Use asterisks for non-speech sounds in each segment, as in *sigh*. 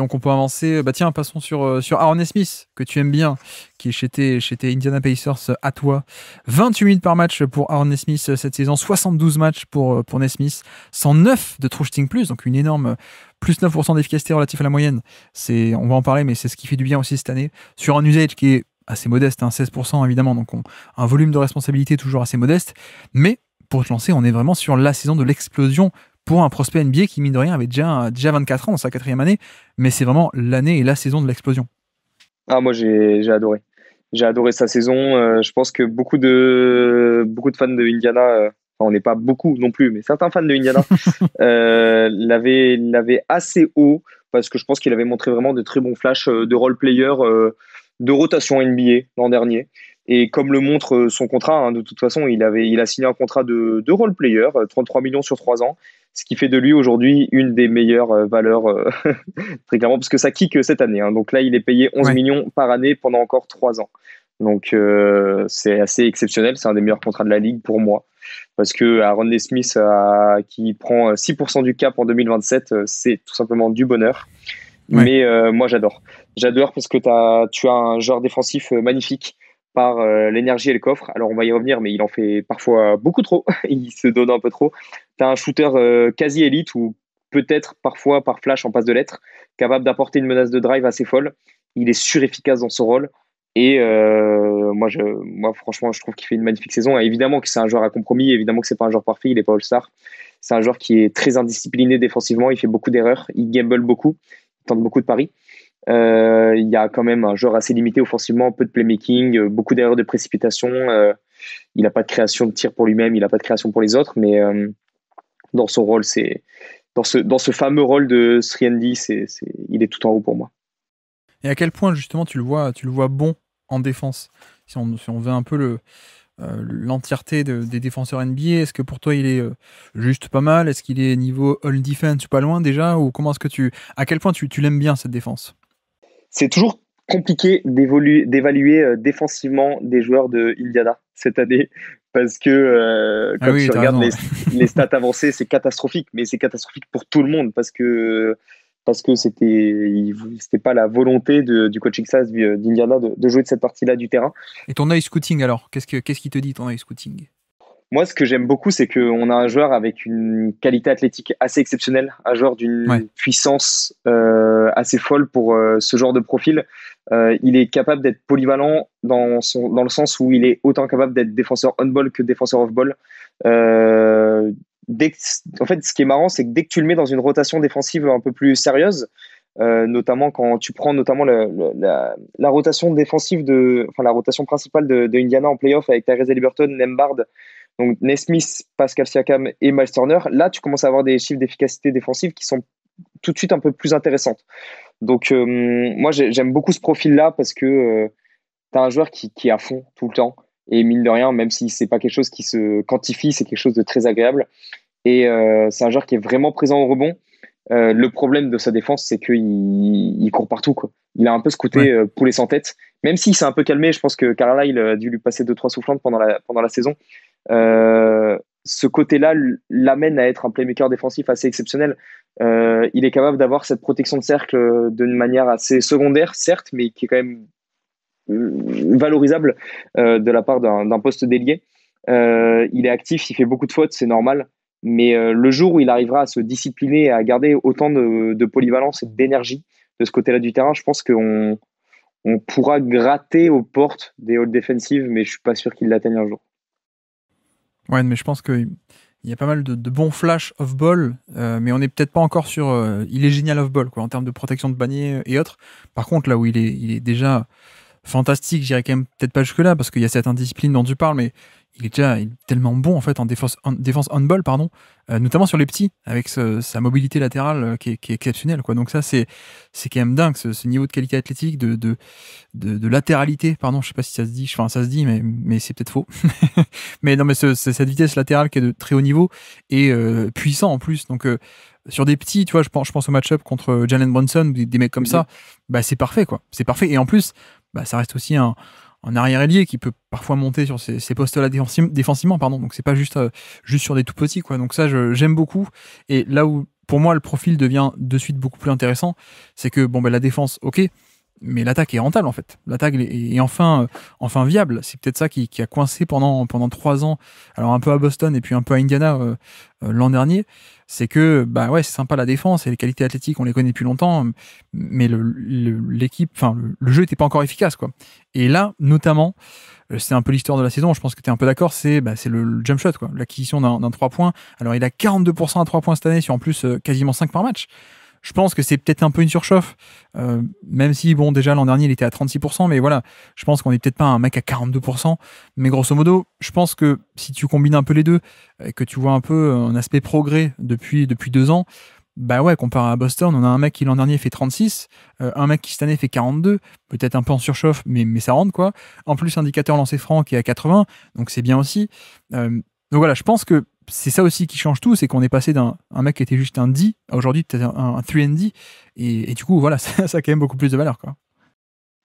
Donc on peut avancer. Bah tiens, passons sur, euh, sur Aaron Smith, que tu aimes bien, qui est chez tes, chez tes Indiana Pacers euh, à toi. 28 minutes par match pour Aaron Smith euh, cette saison, 72 matchs pour, pour Nesmith, 109 de True Shooting Plus, donc une énorme plus 9% d'efficacité relative à la moyenne. C'est, on va en parler, mais c'est ce qui fait du bien aussi cette année. Sur un usage qui est assez modeste, 16% hein, évidemment, donc un volume de responsabilité toujours assez modeste, mais pour te lancer, on est vraiment sur la saison de l'explosion pour un prospect NBA qui, mine de rien, avait déjà, déjà 24 ans dans sa quatrième année. Mais c'est vraiment l'année et la saison de l'explosion. Ah, moi, j'ai adoré. J'ai adoré sa saison. Euh, je pense que beaucoup de, beaucoup de fans de Indiana, euh, on n'est pas beaucoup non plus, mais certains fans de Indiana *laughs* euh, l'avaient assez haut parce que je pense qu'il avait montré vraiment de très bons flashs euh, de role-player de rotation NBA l'an dernier. Et comme le montre son contrat, hein, de toute façon, il, avait, il a signé un contrat de, de role player, 33 millions sur 3 ans ce qui fait de lui aujourd'hui une des meilleures euh, valeurs, euh, *laughs* très clairement, parce que ça kick euh, cette année. Hein. Donc là, il est payé 11 millions par année pendant encore trois ans. Donc c'est assez exceptionnel, c'est un des meilleurs contrats de la ligue pour moi. Parce que Aaron Smith, qui prend 6% du cap en 2027, c'est tout simplement du bonheur. Mais moi j'adore. J'adore parce que tu as un joueur défensif magnifique par euh, l'énergie et le coffre. Alors on va y revenir, mais il en fait parfois beaucoup trop. *laughs* il se donne un peu trop. Tu un shooter euh, quasi élite ou peut-être parfois par flash en passe de lettres, capable d'apporter une menace de drive assez folle. Il est surefficace dans son rôle. Et euh, moi, moi, franchement, je trouve qu'il fait une magnifique saison. évidemment que c'est un joueur à compromis, évidemment que c'est pas un joueur parfait, il est pas All-Star. C'est un joueur qui est très indiscipliné défensivement, il fait beaucoup d'erreurs, il gamble beaucoup, il tente beaucoup de paris. Euh, il y a quand même un joueur assez limité offensivement, peu de playmaking, euh, beaucoup d'erreurs de précipitation. Euh, il n'a pas de création de tir pour lui-même, il n'a pas de création pour les autres, mais dans son rôle, c'est dans ce, dans ce fameux rôle de Sriendi, c'est, il est tout en haut pour moi. Et à quel point justement tu le vois, tu le vois bon en défense si on, on veut un peu le, l'entièreté des défenseurs NBA Est-ce que pour toi il est juste pas mal Est-ce qu'il est niveau all defense pas loin déjà Ou comment est-ce que tu, à quel point tu, tu l'aimes bien cette défense c'est toujours compliqué d'évaluer euh, défensivement des joueurs de Indiana cette année parce que euh, ah tu regardes les, les, stats avancées, c'est catastrophique, mais c'est catastrophique pour tout le monde parce que parce que c'était c'était pas la volonté de, du coaching staff d'Indiana de, de, jouer de cette partie-là du terrain. Et ton eye scouting alors, qu'est-ce qu'est-ce qui te dit ton eye scouting moi, ce que j'aime beaucoup, c'est qu'on a un joueur avec une qualité athlétique assez exceptionnelle, un joueur d'une puissance euh, assez folle pour euh, ce genre de profil. Euh, il est capable d'être polyvalent dans, son, dans le sens où il est autant capable d'être défenseur on-ball que défenseur off-ball. en fait, ce qui est marrant, c'est que dès que tu le mets dans une rotation défensive un peu plus sérieuse, notamment quand tu prends notamment la, rotation défensive de, enfin la rotation principale de, Indiana en playoff avec Tyrese Liberton, Nembard donc Nesmith, Pascal Siakam et Miles Turner, là tu commences à avoir des chiffres d'efficacité défensive qui sont tout de suite un peu plus intéressantes. Donc euh, moi j'aime beaucoup ce profil-là parce que euh, tu as un joueur qui, est à fond tout le temps. Et mine de rien, même si c'est pas quelque chose qui se quantifie, c'est quelque chose de très agréable. Et euh, c'est un joueur qui est vraiment présent au rebond. le problème de sa défense, c'est qu'il il court partout. Il a un peu se côté poulet sans tête. Même s'il s'est un peu calmé, je pense que Carlisle a dû lui passer 2-3 soufflantes pendant pendant la saison. Euh, ce côté-là l'amène à être un playmaker défensif assez exceptionnel. Euh, il est capable d'avoir cette protection de cercle euh, d'une manière assez secondaire, certes, mais qui est quand même valorisable de la part d'un poste délié. il est actif, il fait beaucoup de fautes, c'est normal. Mais le jour où il arrivera à se discipliner, et à garder autant de, polyvalence et d'énergie de ce côté-là du terrain, je pense qu'on on pourra gratter aux portes des halls défensives, mais je suis pas sûr qu'il l'atteigne un jour. Ouais, mais je pense qu'il y a pas mal de, bons flash off-ball, euh, mais on n'est peut-être pas encore sur. Euh, il est génial off-ball, quoi, en termes de protection de panier et autres. Par contre, là où il est, il est déjà fantastique, j'irai quand même peut-être pas jusque-là, parce qu'il y a cette indiscipline dont tu parles, mais il est déjà tellement bon en fait en défense, en, défense handball, pardon, euh, notamment sur les petits, avec sa mobilité latérale euh, qui est, exceptionnelle. Quoi. Donc ça, c'est c'est quand même dingue, ce, niveau de qualité athlétique, de, de, latéralité, pardon, je sais pas si ça se dit, enfin ça se dit, mais, mais c'est peut-être faux. *laughs* mais non, mais cette vitesse latérale qui est de très haut niveau et euh, puissant en plus. Donc sur des petits, tu vois, je pense, je pense au match-up contre Jalen Brunson, des, des mecs comme mm-hmm. ça, bah c'est parfait, quoi. C'est parfait. Et en plus, bah, ça reste aussi un un arrière ailier qui peut parfois monter sur ces, postes-là défensivement, pardon. Donc c'est pas juste euh, juste sur des tout petits quoi. Donc ça j'aime beaucoup. Et là où pour moi le profil devient de suite beaucoup plus intéressant, c'est que bon ben la défense, ok, mais l'attaque est rentable en fait. L'attaque est, enfin, euh, enfin viable. C'est peut-être ça qui, qui, a coincé pendant pendant trois ans. Alors un peu à Boston et puis un peu à Indiana euh, euh, l'an dernier. C'est que bah ouais, c'est sympa la défense et les qualités athlétiques, on les connaît depuis longtemps, mais l'équipe, enfin le, jeu n'était pas encore efficace quoi. Et là, notamment, c'est un peu l'histoire de la saison. Je pense que tu es un peu d'accord. C'est bah, c'est le, jump shot quoi, l'acquisition d'un trois points. Alors il a 42% à trois points cette année sur en plus quasiment 5 par match je pense que c'est peut-être un peu une surchauffe. Euh, même si, bon, déjà l'an dernier, il était à 36%, mais voilà, je pense qu'on n'est peut-être pas un mec à 42%. Mais grosso modo, je pense que si tu combines un peu les deux euh, et que tu vois un peu euh, un aspect progrès depuis, depuis deux ans, bah ouais, comparé à Boston, on a un mec qui l'an dernier fait 36, un mec qui cette année fait 42, peut-être un peu en surchauffe, mais, mais ça rentre quoi. En plus, indicateur lancé franc qui est à 80, donc c'est bien aussi. donc voilà, je pense que c'est ça aussi qui change tout, c'est qu'on est passé d'un mec qui était juste un D à aujourd'hui peut un, 3D. Et, du coup, voilà, *laughs* ça, a quand même beaucoup plus de valeur. Quoi.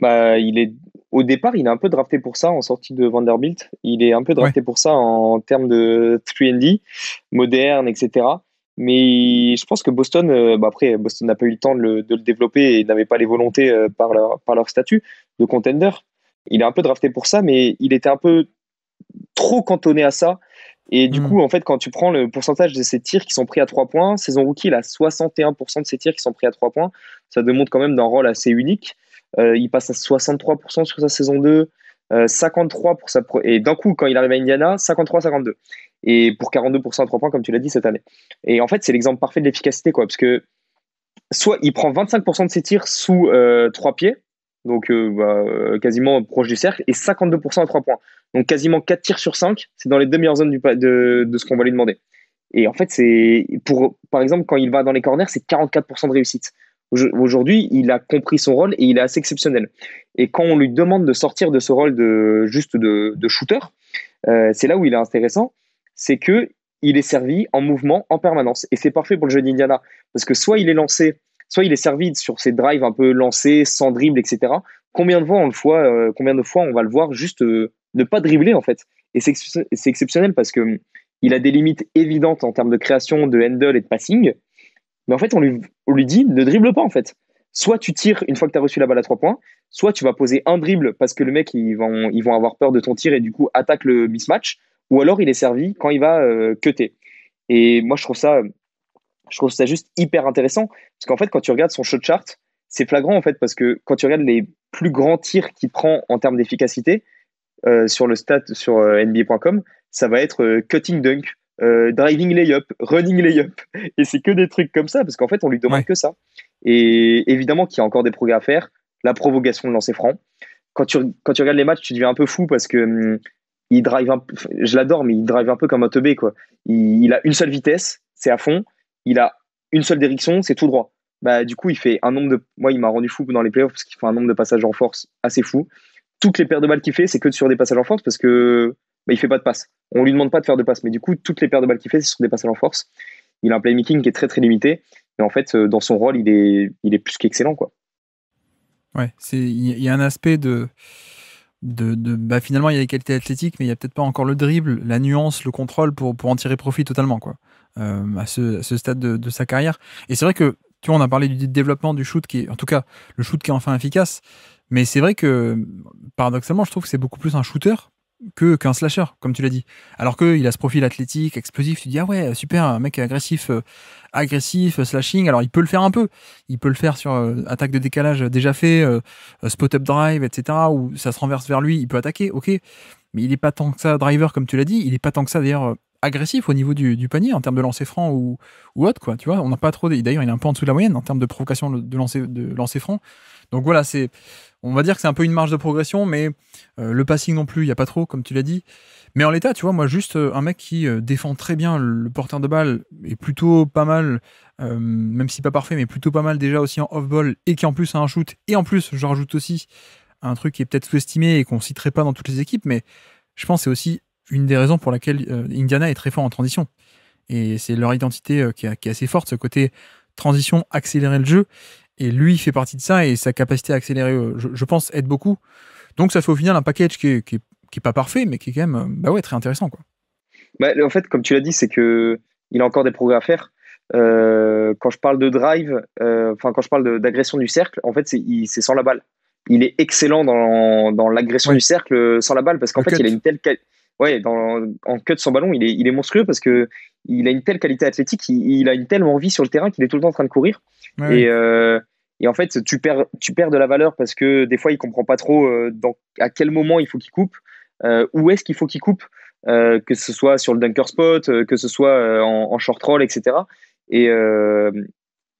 Bah, il est, au départ, il est un peu drafté pour ça en sortie de Vanderbilt. Il est un peu drafté pour ça en termes de 3D, moderne, etc. Mais je pense que Boston, euh, bah, après, Boston n'a pas eu le temps de le, développer et n'avait pas les volontés euh, par, leur, par leur statut de contender. Il est un peu drafté pour ça, mais il était un peu trop cantonné à ça et du hmm. coup, en fait, quand tu prends le pourcentage de ses tirs qui sont pris à 3 points, saison rookie, il a 61% de ses tirs qui sont pris à 3 points. Ça démontre quand même d'un rôle assez unique. Euh, il passe à 63% sur sa saison 2, 53% euh, pour sa pro et d'un coup, quand il arrive à Indiana, 53-52. Et pour 42% à 3 points, comme tu l'as dit cette année. Et en fait, c'est l'exemple parfait de l'efficacité, quoi, parce que soit il prend 25% de ses tirs sous euh, 3 pieds, donc euh, bah, euh, quasiment proche du cercle, et 52% à 3 points. Donc quasiment 4 tirs sur 5, c'est dans les deux meilleures zones de, ce qu'on va lui demander. Et en fait, c'est pour, par exemple, quand il va dans les corners, c'est 44% de réussite. Aujourd'hui, il a compris son rôle et il est assez exceptionnel. Et quand on lui demande de sortir de ce rôle de juste de, shooter, euh, c'est là où il est intéressant, c'est que il est servi en mouvement en permanence. Et c'est parfait pour le jeu d'Indiana, parce que soit il est lancé soit il est servi sur ses drives un peu lancés, sans dribble, etc. Combien de fois on euh, combien de fois on va le voir juste euh, ne pas dribbler en fait. Et c'est exceptionnel parce que il a des limites évidentes en termes de création, de handle et de passing. Mais en fait, on lui, lui dit ne dribble pas en fait. Soit tu tires une fois que tu as reçu la balle à trois points, soit tu vas poser un dribble parce que le mec, ils vont, ils vont avoir peur de ton tir et du coup attaque le mismatch, ou alors il est servi quand il va euh, cutter. Et moi, je trouve ça je trouve ça juste hyper intéressant parce qu'en fait, quand tu regardes son shot chart, c'est flagrant en fait parce que quand tu regardes les plus grands tirs qu'il prend en termes d'efficacité euh, sur le stat sur euh, NBA.com, ça va être euh, cutting dunk, driving layup, running layup, et c'est que des trucs comme ça parce qu'en fait, on lui demande que ça. Et évidemment qu'il y a encore des progrès à faire, la provocation de lancer franc. Quand tu, quand tu regardes les matchs, tu deviens un peu fou parce que hum, il drive je l'adore, mais il drive un peu comme un teubé quoi. Il, il a une seule vitesse, c'est à fond il a une seule direction, c'est tout droit. Bah, du coup, il fait un nombre de. Moi, il m'a rendu fou dans les playoffs parce qu'il fait un nombre de passages en force assez fou. Toutes les paires de balles qu'il fait, c'est que sur des passages en force parce que bah, il fait pas de passe. On lui demande pas de faire de passe, mais du coup, toutes les paires de balles qu'il fait, ce sont des passages en force. Il a un playmaking qui est très très limité, mais en fait, euh, dans son rôle, il est, il est plus qu'excellent, quoi. Ouais, c'est il y a un aspect de de, bah finalement il y a des qualités athlétiques, mais il n'y a peut-être pas encore le dribble, la nuance, le contrôle pour, pour en tirer profit totalement, quoi. Euh, à ce, stade de, sa carrière. Et c'est vrai que, tu vois, on a parlé du développement du shoot qui est, en tout cas, le shoot qui est enfin efficace. Mais c'est vrai que, paradoxalement, je trouve que c'est beaucoup plus un shooter que qu'un slasher, comme tu l'as dit. Alors qu'il a ce profil athlétique, explosif, tu dis, ah ouais, super, un mec agressif, euh, agressif, euh, slashing, alors il peut le faire un peu. Il peut le faire sur attaque de décalage déjà fait, spot-up drive, etc., où ça se renverse vers lui, il peut attaquer, ok. Mais il n'est pas tant que ça driver, comme tu l'as dit, il n'est pas tant que ça d'ailleurs agressif au niveau du, panier en termes de lancer franc ou, ou autre, quoi. Tu vois, on n'a pas trop. D'ailleurs, il est un peu en dessous de la moyenne en termes de provocation de lancer, de lancer franc. Donc voilà, c'est, on va dire que c'est un peu une marge de progression, mais euh, le passing non plus, il n'y a pas trop, comme tu l'as dit. Mais en l'état, tu vois, moi, juste euh, un mec qui euh, défend très bien le porteur de balle et plutôt pas mal, même si pas parfait, mais plutôt pas mal déjà aussi en off-ball et qui en plus a un shoot. Et en plus, je rajoute aussi un truc qui est peut-être sous-estimé et qu'on citerait pas dans toutes les équipes, mais je pense c'est aussi une des raisons pour laquelle euh, Indiana est très fort en transition. Et c'est leur identité euh, qui, est, assez forte, ce côté transition, accélérer le jeu. Et lui fait partie de ça et sa capacité à accélérer, euh, je, pense, aide beaucoup. Donc ça fait au final un package qui est, qui pas parfait, mais qui est quand même bah ouais, très intéressant. Quoi. Bah, en fait, comme tu l'as dit, c'est que il a encore des progrès à faire. quand je parle de drive, enfin quand je parle d'agression du cercle, en fait c'est sans la balle il est excellent dans, dans l'agression du cercle sans la balle parce qu'en fait, il a une telle, ouais, en cut sans ballon, il est, il est monstrueux parce que il a une telle qualité athlétique, il, a une telle envie sur le terrain qu'il est tout le temps en train de courir. Et, euh, et, en fait, tu perds, tu perds de la valeur parce que des fois, il comprend pas trop euh, à quel moment il faut qu'il coupe, euh, où est-ce qu'il faut qu'il coupe, que ce soit sur le dunker spot, que ce soit en, short roll, etc. Et, et,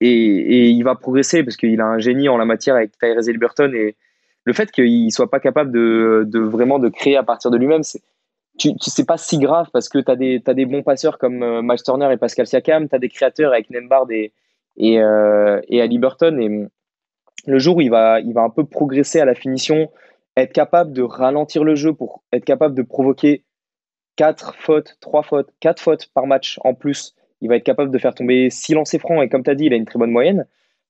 et, il va progresser parce qu'il a un génie en la matière avec Tyrese Liberton et le fait qu'il soit pas capable de, de, vraiment de créer à partir de lui-même, c'est tu, tu c'est pas si grave parce que tu as des, des bons passeurs comme euh, Turner et Pascal Siakam, tu as des créateurs avec Nembard et, euh, et, et Ali Burton. Et le jour où il va, il va un peu progresser à la finition, être capable de ralentir le jeu pour être capable de provoquer 4 fautes, 3 fautes, 4 fautes par match en plus, il va être capable de faire tomber 6 lancers francs et comme tu as dit, il a une très bonne moyenne.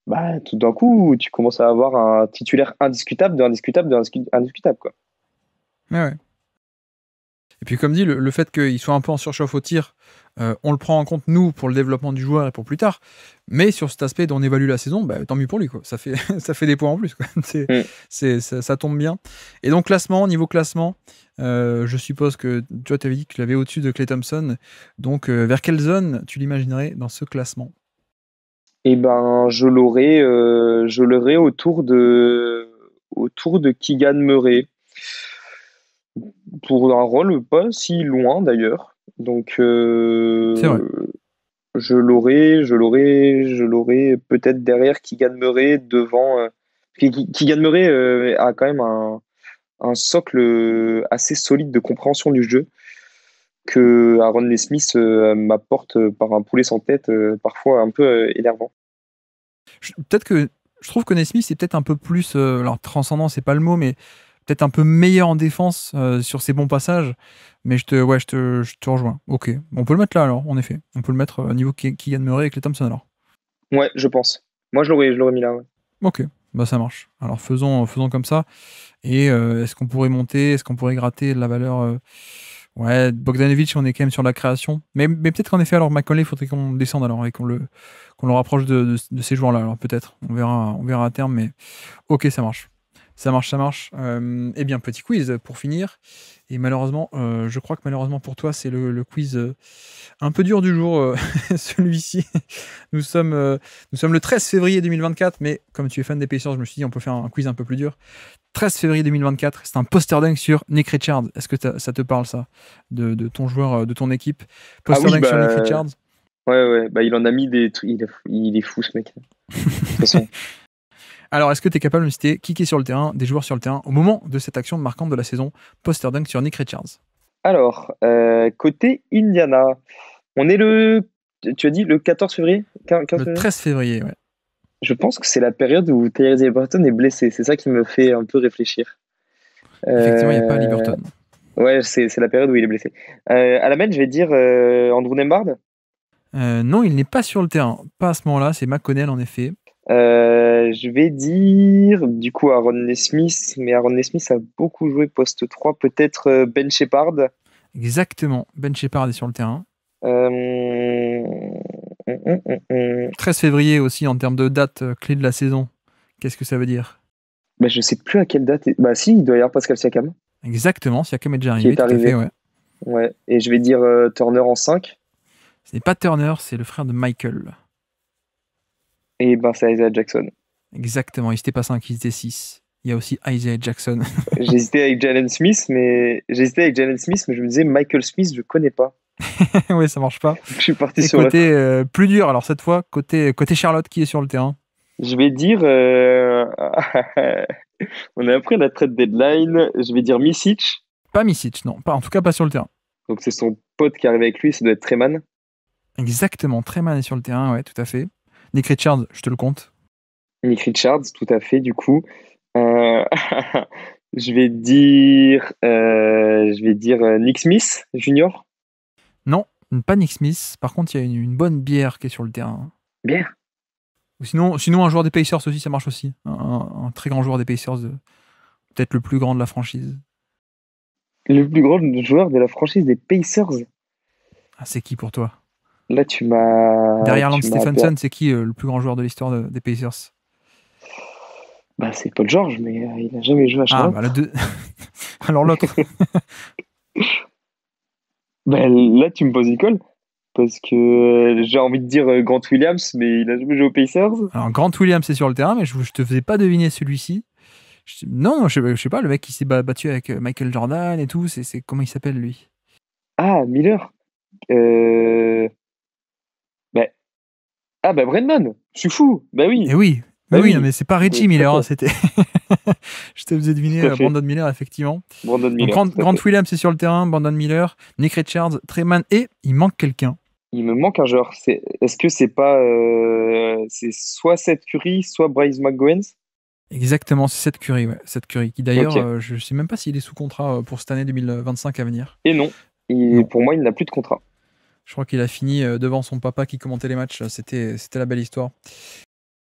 Bah, tout d'un coup, tu commences à avoir un titulaire indiscutable de indiscutable de indiscutable. Quoi. ouais. Et puis, comme dit, le, fait qu'il soit un peu en surchauffe au tir, euh, on le prend en compte, nous, pour le développement du joueur et pour plus tard. Mais sur cet aspect dont on évalue la saison, bah, tant mieux pour lui. Quoi. Ça, fait, *laughs* ça fait des points en plus. Quoi. *laughs* Mm. Ça, tombe bien. Et donc, classement, niveau classement, euh, je suppose que tu avais dit que tu l'avais au-dessus de Clay Thompson. Donc, euh, vers quelle zone tu l'imaginerais dans ce classement Eh ben, je l'aurais, je l'aurais autour de, autour de Keegan Murray pour un rôle pas si loin d'ailleurs. Donc, euh, je l'aurais, je l'aurais, je l'aurais peut-être derrière qui gagnerait devant. Euh, qui, gagnerait euh, a quand même un, un, socle assez solide de compréhension du jeu que Aaron Nesmith m'apporte par un poulet sans tête, parfois un peu énervant. Peut-être que je trouve que Nesmith c'est peut-être un peu plus. alors transcendant, c'est pas le mot, mais peut-être un peu meilleur en défense euh, sur ses bons passages. Mais je te, ouais, je te, je te, rejoins. Ok, on peut le mettre là alors, en effet. On peut le mettre euh, au niveau a demeuré avec les Thompson alors. Ouais, je pense. Moi, je l'aurais mis là. Ok, bah ça marche. Alors faisons, faisons comme ça. Et euh, est-ce qu'on pourrait monter Est-ce qu'on pourrait gratter la valeur Ouais, Bogdanovic, on est quand même sur la création. Mais, mais peut-être qu'en effet, alors McConley, il faudrait qu'on descende alors et qu'on le, qu'on le rapproche de, de ces joueurs-là. Alors peut-être. On verra, on verra à terme. Mais ok, ça marche. Ça marche, ça marche. Euh, eh bien, petit quiz pour finir. Et malheureusement, euh, je crois que malheureusement pour toi, c'est le, quiz euh, un peu dur du jour, euh, *laughs* celui-ci. nous, sommes, nous sommes le 13 février 2024, mais comme tu es fan des Pacers, je me suis dit, on peut faire un quiz un peu plus dur. 13 février 2024, c'est un poster dingue sur Nick Richards. Est-ce que ça te parle, ça, de, ton joueur, de ton équipe Poster ah sur Nick bah, Richards Ouais, ouais, bah, il en a mis des trucs. Il, il est fou ce mec. De toute façon. *laughs* Alors, est-ce que tu es capable de me citer qui est sur le terrain, des joueurs sur le terrain, au moment de cette action marquante de la saison, poster dunk sur Nick Richards Alors, euh, côté Indiana, on est le. Tu as dit le 14 février Le 13 février, ouais. Je pense que c'est la période où Thierry Liberton est blessé. C'est ça qui me fait un peu réfléchir. Effectivement, il n'y a pas euh, Liberton. Ouais, c'est la période où il est blessé. Euh, à la main, je vais dire Andrew Nembard. non, il n'est pas sur le terrain. Pas à ce moment-là. C'est McConnell, en effet. Euh, je vais dire du coup Aaron Nesmith, mais Aaron Nesmith a beaucoup joué poste 3, peut-être euh, Ben Shepard. Exactement, Ben Shepard est sur le terrain. 13 euh, hum, hum, hum, février aussi en termes de date clé de la saison, qu'est-ce que ça veut dire bah, Je ne sais plus à quelle date. Bah si, il doit y avoir Pascal Siakam. Exactement, Siakam est déjà arrivé. est ouais. Et je vais dire Turner en 5. Ce n'est pas Turner, c'est le frère de Michael. Et ben, c'est Isaiah Jackson. Exactement, il s'était pas 5, il était 6. Il y a aussi Isaiah Jackson. *laughs* j'hésitais avec Jalen Smith, mais j'hésitais avec Jalen Smith, mais je me disais Michael Smith, je connais pas. *laughs* oui, ça marche pas. *laughs* Je suis parti sur côté euh, plus dur. Alors cette fois, côté côté Charlotte qui est sur le terrain. Je vais dire, euh, on a appris la traite deadline. Je vais dire Misic. Pas Misic, non. Pas en tout cas pas sur le terrain. Donc c'est son pote qui arrive avec lui. Ça doit être Treman. Exactement, Treman est sur le terrain. Ouais, tout à fait. Nick Richards, je te le compte. Nick Richards, tout à fait, du coup. Euh, *laughs* je vais dire, euh, je vais dire euh, Nick Smith Junior. Non, pas Nick Smith. Par contre, il y a une, bonne bière qui est sur le terrain. Bière. sinon, sinon un joueur des Pacers aussi, ça marche aussi. Un, très grand joueur des Pacers, peut-être le plus grand de la franchise. Le plus grand joueur de la franchise des Pacers. Ah, c'est qui pour toi Là, tu m'as. Derrière Lance Stephenson, c'est qui euh, le plus grand joueur de l'histoire des Pacers bah, C'est Paul George, mais euh, il n'a jamais joué à ah, Charlotte. Bah, *laughs* Alors l'autre. *laughs* bah, là, tu me poses une colle. Parce que euh, j'ai envie de dire Grant Williams, mais il a jamais joué aux Pacers. Alors, Grant Williams, c'est sur le terrain, mais je te faisais pas deviner celui-ci. non, je, sais, sais pas, le mec qui s'est battu avec Michael Jordan et tout, c'est comment il s'appelle lui Ah, Miller ah ben bah, Brendan, je suis fou, bah oui. Et eh oui, bah oui, mais c'est pas Richie Miller, hein, c'était. *laughs* je te faisais deviner euh, Brandon Miller, effectivement. Brandon Miller. Grant, Williams est sur le terrain, Brandon Miller, Nick Richards, Mann et il manque quelqu'un. Il me manque un joueur. Est-ce que c'est pas. Euh, c'est soit Seth Curry, soit Bryce McGowens Exactement, c'est Seth Curry, ouais. Seth qui d'ailleurs, je euh, ne je sais même pas s'il est sous contrat pour cette année 2025 à venir. Et non, et non. pour moi, il n'a plus de contrat. Je crois qu'il a fini euh, devant son papa qui commentait les matchs. C'était la belle histoire.